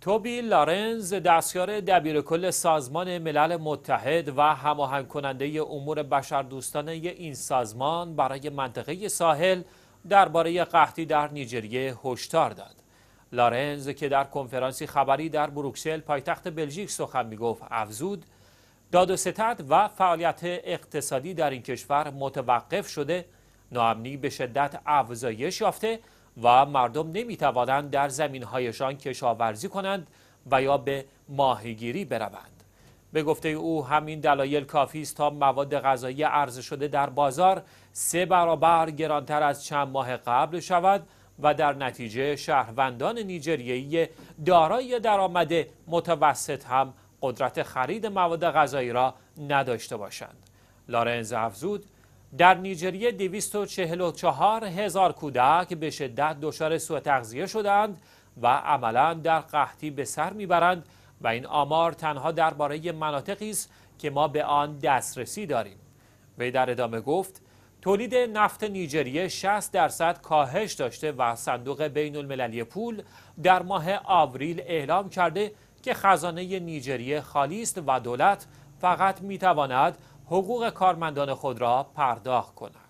توبی لارنز دستیار دبیرکل سازمان ملل متحد و هماهنگ کننده امور بشردوستانه این سازمان برای منطقه ساحل درباره قحطی در نیجریه هشدار داد. لارنز که در کنفرانسی خبری در بروکسل پایتخت بلژیک سخن میگفت افزود داد و و فعالیت اقتصادی در این کشور متوقف شده ناامنی به شدت افزایش یافته و مردم نمی توانند در زمین هایشان کشاورزی کنند و یا به ماهیگیری بروند به گفته او همین دلایل کافی است تا مواد غذایی عرضه شده در بازار سه برابر گرانتر از چند ماه قبل شود و در نتیجه شهروندان نیجریه‌ای دارای درآمد متوسط هم قدرت خرید مواد غذایی را نداشته باشند لارنز افزود در نیجریه 244 هزار کودک به شدت دچار سوء تغذیه شدند و عملا در قحطی به سر میبرند و این آمار تنها درباره مناطقی است که ما به آن دسترسی داریم وی در ادامه گفت تولید نفت نیجریه 60 درصد کاهش داشته و صندوق بین المللی پول در ماه آوریل اعلام کرده که خزانه نیجریه خالی است و دولت فقط میتواند حقوق کارمندان خود را پرداخت کنند.